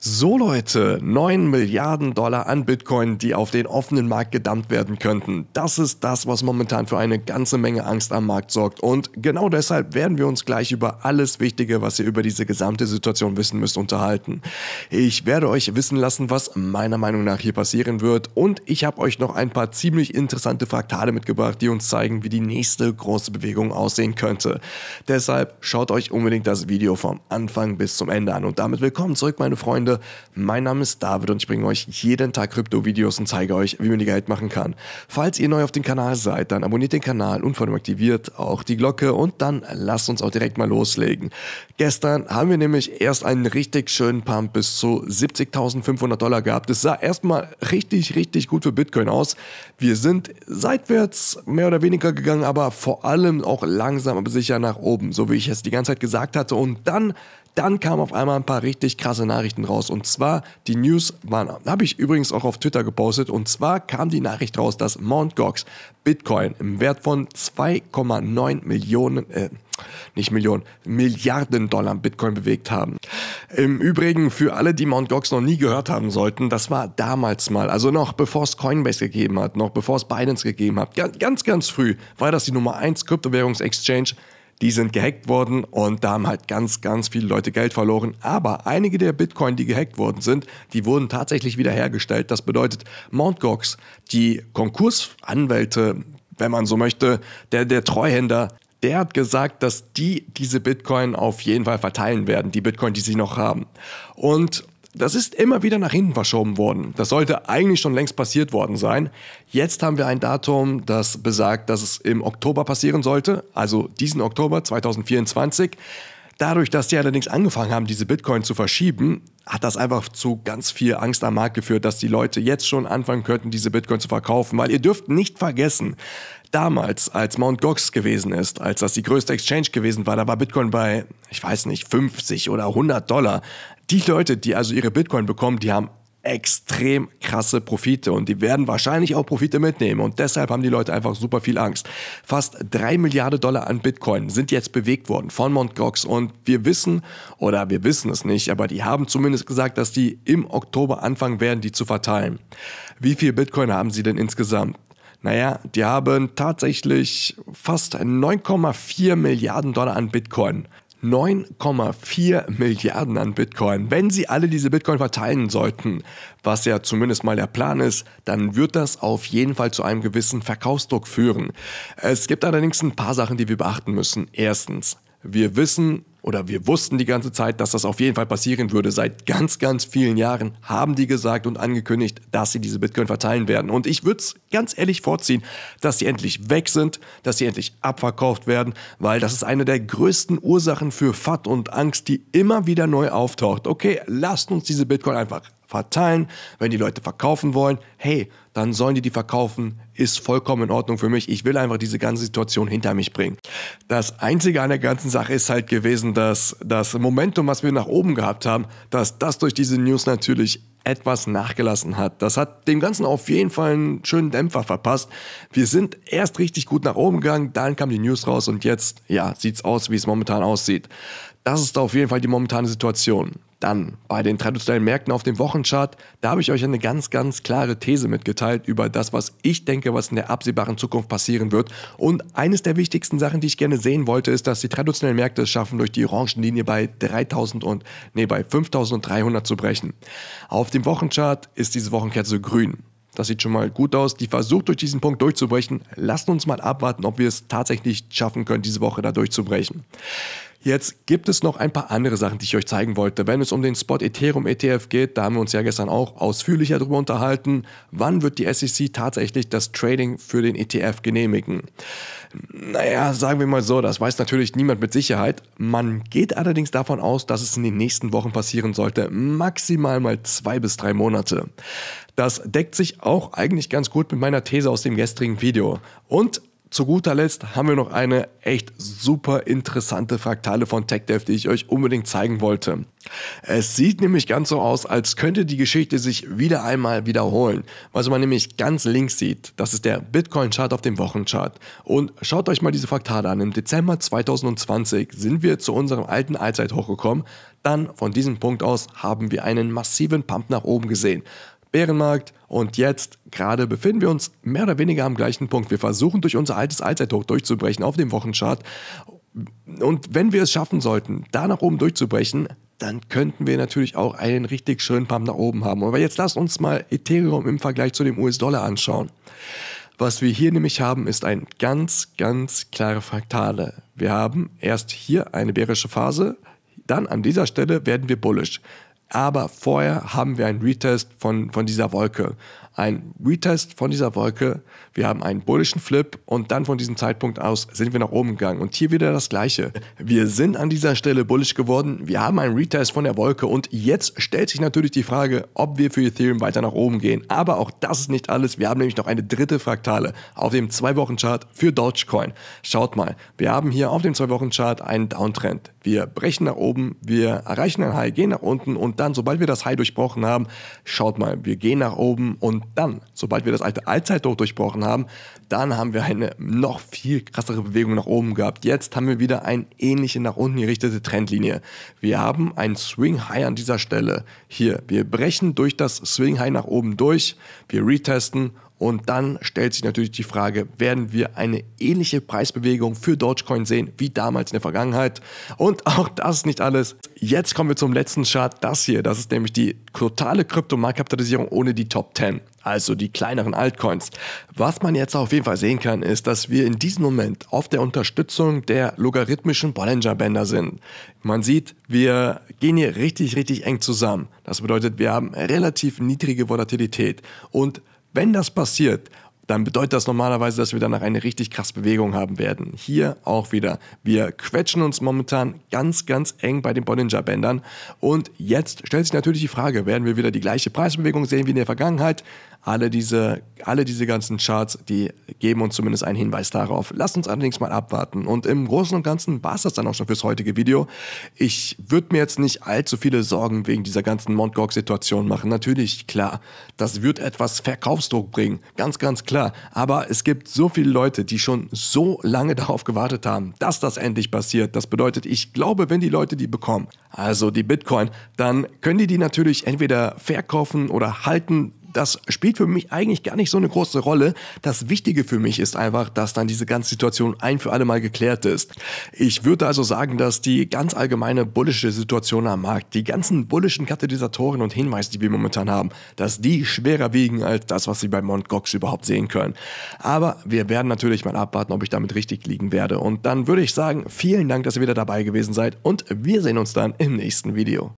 So Leute, 9 Milliarden Dollar an Bitcoin, die auf den offenen Markt gedammt werden könnten. Das ist das, was momentan für eine ganze Menge Angst am Markt sorgt. Und genau deshalb werden wir uns gleich über alles Wichtige, was ihr über diese gesamte Situation wissen müsst, unterhalten. Ich werde euch wissen lassen, was meiner Meinung nach hier passieren wird. Und ich habe euch noch ein paar ziemlich interessante Fraktale mitgebracht, die uns zeigen, wie die nächste große Bewegung aussehen könnte. Deshalb schaut euch unbedingt das Video vom Anfang bis zum Ende an. Und damit willkommen zurück, meine Freunde Freunde, mein Name ist David und ich bringe euch jeden Tag Krypto-Videos und zeige euch, wie man die Geld machen kann. Falls ihr neu auf dem Kanal seid, dann abonniert den Kanal und vor allem aktiviert auch die Glocke und dann lasst uns auch direkt mal loslegen. Gestern haben wir nämlich erst einen richtig schönen Pump bis zu 70.500 Dollar gehabt. Es sah erstmal richtig, richtig gut für Bitcoin aus. Wir sind seitwärts mehr oder weniger gegangen, aber vor allem auch langsam, aber sicher nach oben, so wie ich es die ganze Zeit gesagt hatte. Und dann dann kamen auf einmal ein paar richtig krasse Nachrichten raus. Und zwar, die News waren, habe ich übrigens auch auf Twitter gepostet, und zwar kam die Nachricht raus, dass Mt. Gox Bitcoin im Wert von 2,9 Millionen, äh, nicht Millionen, Milliarden Dollar Bitcoin bewegt haben. Im Übrigen, für alle, die Mt. Gox noch nie gehört haben sollten, das war damals mal, also noch bevor es Coinbase gegeben hat, noch bevor es Binance gegeben hat, ganz, ganz früh war das die Nummer 1 Kryptowährungsexchange exchange die sind gehackt worden und da haben halt ganz, ganz viele Leute Geld verloren. Aber einige der Bitcoin, die gehackt worden sind, die wurden tatsächlich wiederhergestellt. Das bedeutet, Mt. Gox, die Konkursanwälte, wenn man so möchte, der, der Treuhänder, der hat gesagt, dass die diese Bitcoin auf jeden Fall verteilen werden, die Bitcoin, die sie noch haben. Und das ist immer wieder nach hinten verschoben worden. Das sollte eigentlich schon längst passiert worden sein. Jetzt haben wir ein Datum, das besagt, dass es im Oktober passieren sollte, also diesen Oktober 2024. Dadurch, dass die allerdings angefangen haben, diese Bitcoin zu verschieben, hat das einfach zu ganz viel Angst am Markt geführt, dass die Leute jetzt schon anfangen könnten, diese Bitcoin zu verkaufen. Weil ihr dürft nicht vergessen, damals, als Mount Gox gewesen ist, als das die größte Exchange gewesen war, da war Bitcoin bei, ich weiß nicht, 50 oder 100 Dollar. Die Leute, die also ihre Bitcoin bekommen, die haben extrem krasse Profite und die werden wahrscheinlich auch Profite mitnehmen und deshalb haben die Leute einfach super viel Angst. Fast 3 Milliarden Dollar an Bitcoin sind jetzt bewegt worden von Mt. Gox und wir wissen oder wir wissen es nicht, aber die haben zumindest gesagt, dass die im Oktober anfangen werden, die zu verteilen. Wie viel Bitcoin haben sie denn insgesamt? Naja, die haben tatsächlich fast 9,4 Milliarden Dollar an Bitcoin. 9,4 Milliarden an Bitcoin. Wenn sie alle diese Bitcoin verteilen sollten, was ja zumindest mal der Plan ist, dann wird das auf jeden Fall zu einem gewissen Verkaufsdruck führen. Es gibt allerdings ein paar Sachen, die wir beachten müssen. Erstens, wir wissen, oder wir wussten die ganze Zeit, dass das auf jeden Fall passieren würde. Seit ganz, ganz vielen Jahren haben die gesagt und angekündigt, dass sie diese Bitcoin verteilen werden. Und ich würde es ganz ehrlich vorziehen, dass sie endlich weg sind, dass sie endlich abverkauft werden, weil das ist eine der größten Ursachen für FAT und Angst, die immer wieder neu auftaucht. Okay, lasst uns diese Bitcoin einfach verteilen, wenn die Leute verkaufen wollen, hey, dann sollen die die verkaufen, ist vollkommen in Ordnung für mich. Ich will einfach diese ganze Situation hinter mich bringen. Das Einzige an der ganzen Sache ist halt gewesen, dass das Momentum, was wir nach oben gehabt haben, dass das durch diese News natürlich etwas nachgelassen hat. Das hat dem Ganzen auf jeden Fall einen schönen Dämpfer verpasst. Wir sind erst richtig gut nach oben gegangen, dann kam die News raus und jetzt, ja, sieht's aus, wie es momentan aussieht. Das ist auf jeden Fall die momentane Situation. Dann bei den traditionellen Märkten auf dem Wochenchart, da habe ich euch eine ganz, ganz klare These mitgeteilt über das, was ich denke, was in der absehbaren Zukunft passieren wird. Und eines der wichtigsten Sachen, die ich gerne sehen wollte, ist, dass die traditionellen Märkte es schaffen, durch die Orangenlinie bei 3000 und, nee, bei 5300 zu brechen. Auf dem Wochenchart ist diese Wochenkerze grün. Das sieht schon mal gut aus. Die versucht durch diesen Punkt durchzubrechen. Lasst uns mal abwarten, ob wir es tatsächlich schaffen können, diese Woche da durchzubrechen. Jetzt gibt es noch ein paar andere Sachen, die ich euch zeigen wollte. Wenn es um den Spot Ethereum ETF geht, da haben wir uns ja gestern auch ausführlicher darüber unterhalten, wann wird die SEC tatsächlich das Trading für den ETF genehmigen. Naja, sagen wir mal so, das weiß natürlich niemand mit Sicherheit. Man geht allerdings davon aus, dass es in den nächsten Wochen passieren sollte, maximal mal zwei bis drei Monate. Das deckt sich auch eigentlich ganz gut mit meiner These aus dem gestrigen Video. Und zu guter Letzt haben wir noch eine echt super interessante Fraktale von TechDev, die ich euch unbedingt zeigen wollte. Es sieht nämlich ganz so aus, als könnte die Geschichte sich wieder einmal wiederholen. Was man nämlich ganz links sieht, das ist der Bitcoin-Chart auf dem Wochenchart. Und schaut euch mal diese Fraktale an. Im Dezember 2020 sind wir zu unserem alten Allzeithoch gekommen. Dann von diesem Punkt aus haben wir einen massiven Pump nach oben gesehen. Bärenmarkt und jetzt gerade befinden wir uns mehr oder weniger am gleichen Punkt. Wir versuchen durch unser altes Allzeithoch durchzubrechen auf dem Wochenchart. Und wenn wir es schaffen sollten, da nach oben durchzubrechen, dann könnten wir natürlich auch einen richtig schönen Pump nach oben haben. Aber jetzt lasst uns mal Ethereum im Vergleich zu dem US-Dollar anschauen. Was wir hier nämlich haben, ist ein ganz, ganz klare Fraktale. Wir haben erst hier eine bärische Phase, dann an dieser Stelle werden wir bullisch aber vorher haben wir einen Retest von, von dieser Wolke ein Retest von dieser Wolke, wir haben einen bullischen Flip und dann von diesem Zeitpunkt aus sind wir nach oben gegangen. Und hier wieder das gleiche. Wir sind an dieser Stelle bullisch geworden, wir haben einen Retest von der Wolke und jetzt stellt sich natürlich die Frage, ob wir für Ethereum weiter nach oben gehen. Aber auch das ist nicht alles, wir haben nämlich noch eine dritte Fraktale auf dem 2-Wochen-Chart für Dogecoin. Schaut mal, wir haben hier auf dem 2-Wochen-Chart einen Downtrend. Wir brechen nach oben, wir erreichen ein High, gehen nach unten und dann, sobald wir das High durchbrochen haben, schaut mal, wir gehen nach oben und dann, sobald wir das alte Allzeithoch durchbrochen haben, dann haben wir eine noch viel krassere Bewegung nach oben gehabt. Jetzt haben wir wieder eine ähnliche nach unten gerichtete Trendlinie. Wir haben einen Swing High an dieser Stelle. Hier, wir brechen durch das Swing High nach oben durch, wir retesten und dann stellt sich natürlich die Frage, werden wir eine ähnliche Preisbewegung für Dogecoin sehen wie damals in der Vergangenheit? Und auch das ist nicht alles. Jetzt kommen wir zum letzten Chart, das hier. Das ist nämlich die totale Kryptomarktkapitalisierung ohne die Top 10 also die kleineren Altcoins. Was man jetzt auf jeden Fall sehen kann, ist, dass wir in diesem Moment auf der Unterstützung der logarithmischen Bollinger-Bänder sind. Man sieht, wir gehen hier richtig, richtig eng zusammen. Das bedeutet, wir haben relativ niedrige Volatilität und wenn das passiert dann bedeutet das normalerweise, dass wir danach eine richtig krasse Bewegung haben werden. Hier auch wieder. Wir quetschen uns momentan ganz, ganz eng bei den Bollinger-Bändern. Und jetzt stellt sich natürlich die Frage, werden wir wieder die gleiche Preisbewegung sehen wie in der Vergangenheit? Alle diese, alle diese ganzen Charts, die geben uns zumindest einen Hinweis darauf. Lasst uns allerdings mal abwarten. Und im Großen und Ganzen war es das dann auch schon fürs heutige Video. Ich würde mir jetzt nicht allzu viele Sorgen wegen dieser ganzen Mont situation machen. Natürlich, klar, das wird etwas Verkaufsdruck bringen. Ganz, ganz klar klar. Aber es gibt so viele Leute, die schon so lange darauf gewartet haben, dass das endlich passiert. Das bedeutet, ich glaube, wenn die Leute die bekommen, also die Bitcoin, dann können die die natürlich entweder verkaufen oder halten, das spielt für mich eigentlich gar nicht so eine große Rolle. Das Wichtige für mich ist einfach, dass dann diese ganze Situation ein für alle Mal geklärt ist. Ich würde also sagen, dass die ganz allgemeine bullische Situation am Markt, die ganzen bullischen Katalysatoren und Hinweise, die wir momentan haben, dass die schwerer wiegen als das, was sie bei Mt. überhaupt sehen können. Aber wir werden natürlich mal abwarten, ob ich damit richtig liegen werde. Und dann würde ich sagen, vielen Dank, dass ihr wieder dabei gewesen seid und wir sehen uns dann im nächsten Video.